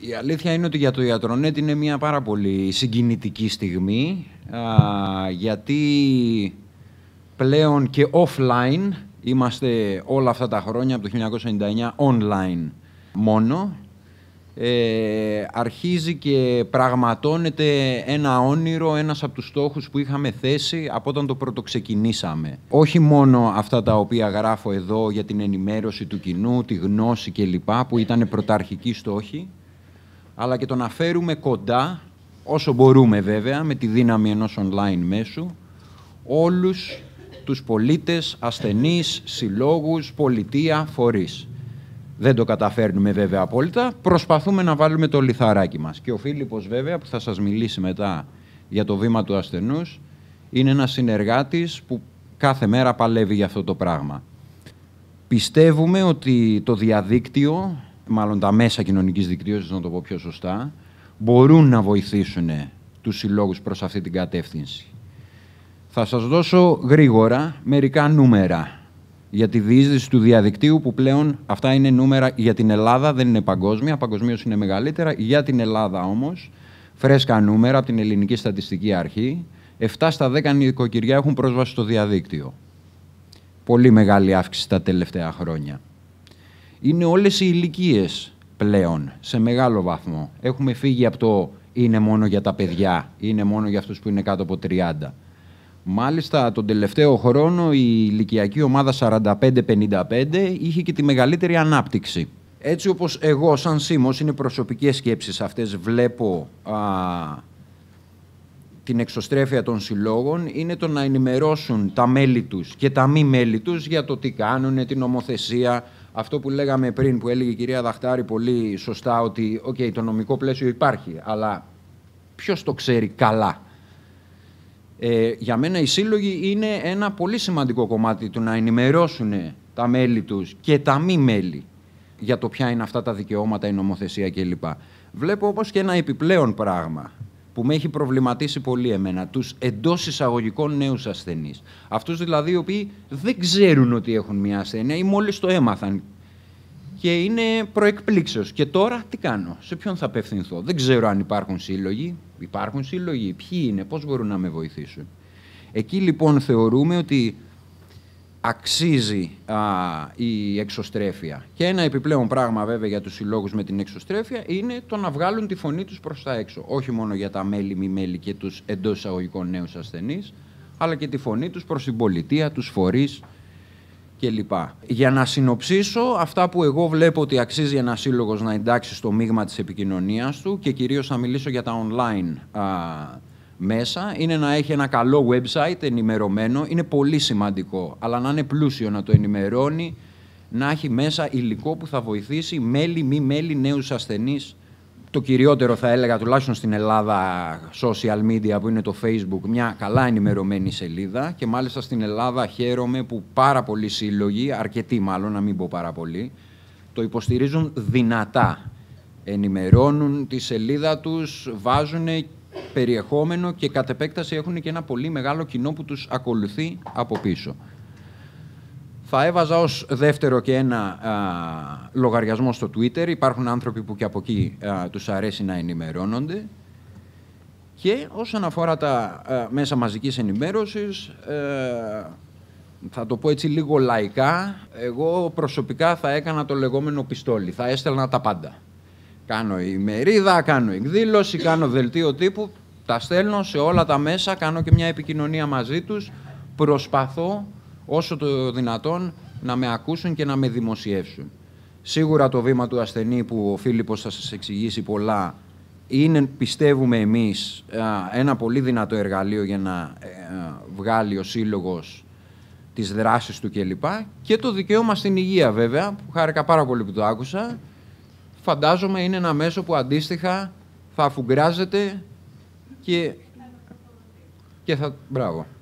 Η αλήθεια είναι ότι για το Ιατρονέτ είναι μια πάρα πολύ συγκινητική στιγμή α, γιατί πλέον και offline είμαστε όλα αυτά τα χρόνια από το 1999 online μόνο ε, αρχίζει και πραγματώνεται ένα όνειρο, ένας από τους στόχους που είχαμε θέσει από όταν το πρωτοξεκινήσαμε. Όχι μόνο αυτά τα οποία γράφω εδώ για την ενημέρωση του κοινού, τη γνώση κλπ. που ήταν πρωταρχική στόχη, αλλά και το να φέρουμε κοντά, όσο μπορούμε βέβαια, με τη δύναμη ενός online μέσου, όλους τους πολίτες, ασθενείς, συλλόγους, πολιτεία, φορείς. Δεν το καταφέρνουμε βέβαια απόλυτα, προσπαθούμε να βάλουμε το λιθαράκι μας. Και ο Φίλιππος βέβαια, που θα σας μιλήσει μετά για το βήμα του ασθενούς, είναι ένας συνεργάτης που κάθε μέρα παλεύει για αυτό το πράγμα. Πιστεύουμε ότι το διαδίκτυο μάλλον τα μέσα κοινωνικής δικτύωσης να το πω πιο σωστά, μπορούν να βοηθήσουν τους συλλόγους προς αυτή την κατεύθυνση. Θα σας δώσω γρήγορα μερικά νούμερα για τη διείσδυση του διαδικτύου που πλέον αυτά είναι νούμερα για την Ελλάδα, δεν είναι παγκόσμια, παγκοσμίως είναι μεγαλύτερα. Για την Ελλάδα όμως, φρέσκα νούμερα από την Ελληνική Στατιστική Αρχή, 7 στα 10 νοικοκυριά έχουν πρόσβαση στο διαδίκτυο. Πολύ μεγάλη αύξηση τα τελευταία χρόνια είναι όλες οι ηλικίες πλέον σε μεγάλο βαθμό. Έχουμε φύγει από το είναι μόνο για τα παιδιά, είναι μόνο για αυτούς που είναι κάτω από 30. Μάλιστα, τον τελευταίο χρόνο η ηλικιακή ομάδα 45-55 είχε και τη μεγαλύτερη ανάπτυξη. Έτσι όπως εγώ σαν Σίμος, είναι προσωπικές σκέψεις αυτές, βλέπω α, την εξωστρέφεια των συλλόγων, είναι το να ενημερώσουν τα μέλη τους και τα μη μέλη τους για το τι κάνουν, την ομοθεσία, αυτό που λέγαμε πριν, που έλεγε η κυρία Δαχτάρη πολύ σωστά, ότι okay, το νομικό πλαίσιο υπάρχει, αλλά ποιος το ξέρει καλά. Ε, για μένα οι σύλλογοι είναι ένα πολύ σημαντικό κομμάτι του να ενημερώσουν τα μέλη τους και τα μη μέλη για το ποια είναι αυτά τα δικαιώματα, η νομοθεσία κλπ. Βλέπω όπως και ένα επιπλέον πράγμα που με έχει προβληματίσει πολύ εμένα, τους εντός εισαγωγικών νέους ασθενείς. Αυτούς δηλαδή οι οποίοι δεν ξέρουν ότι έχουν μια ασθένεια ή μόλις το έμαθαν και είναι προεκπλήξεως. Και τώρα τι κάνω, σε ποιον θα απευθυνθώ. Δεν ξέρω αν υπάρχουν σύλλογοι. Υπάρχουν σύλλογοι, ποιοι είναι, πώς μπορούν να με βοηθήσουν. Εκεί λοιπόν θεωρούμε ότι αξίζει η εξωστρέφεια. Και ένα επιπλέον πράγμα βέβαια για τους συλλόγους με την εξωστρέφεια είναι το να βγάλουν τη φωνή τους προς τα έξω. Όχι μόνο για τα μέλη μη μέλη και τους εντός εισαγωγικών νέους ασθενείς, αλλά και τη φωνή τους προς την πολιτεία, τους φορείς κλπ. Για να συνοψίσω αυτά που εγώ βλέπω ότι αξίζει ένα σύλλογος να εντάξει στο μείγμα της επικοινωνίας του και κυρίως θα μιλήσω για τα online α, μέσα είναι να έχει ένα καλό website ενημερωμένο, είναι πολύ σημαντικό, αλλά να είναι πλούσιο να το ενημερώνει, να έχει μέσα υλικό που θα βοηθήσει μέλη, μη μέλη, νέους ασθενείς. Το κυριότερο θα έλεγα, τουλάχιστον στην Ελλάδα, social media που είναι το facebook, μια καλά ενημερωμένη σελίδα και μάλιστα στην Ελλάδα χαίρομαι που πάρα πολλοί σύλλογοι, αρκετοί μάλλον, να μην πω πάρα πολλοί, το υποστηρίζουν δυνατά ενημερώνουν τη σελίδα τους, βάζουν περιεχόμενο και κατ' επέκταση έχουν και ένα πολύ μεγάλο κοινό που τους ακολουθεί από πίσω. Θα έβαζα ως δεύτερο και ένα λογαριασμό στο Twitter. Υπάρχουν άνθρωποι που και από εκεί α, τους αρέσει να ενημερώνονται. Και όσον αφορά τα μέσα μαζικής ενημέρωσης, θα το πω έτσι λίγο λαϊκά, εγώ προσωπικά θα έκανα το λεγόμενο πιστόλι, θα έστελνα τα πάντα. Κάνω ημερίδα, κάνω εκδήλωση, κάνω δελτίο τύπου. Τα στέλνω σε όλα τα μέσα, κάνω και μια επικοινωνία μαζί τους. Προσπαθώ όσο το δυνατόν να με ακούσουν και να με δημοσιεύσουν. Σίγουρα το βήμα του ασθενή που ο Φίλιππος θα σας εξηγήσει πολλά είναι, πιστεύουμε εμείς, ένα πολύ δυνατό εργαλείο για να ε, βγάλει ο Σύλλογος τις δράσεις του κλπ. Και, και το δικαίωμα στην υγεία βέβαια, που χάρηκα πάρα πολύ που το άκουσα, φαντάζομαι είναι ένα μέσο που αντίστοιχα θα αφουγκράζεται και, και θα... Μπράβο.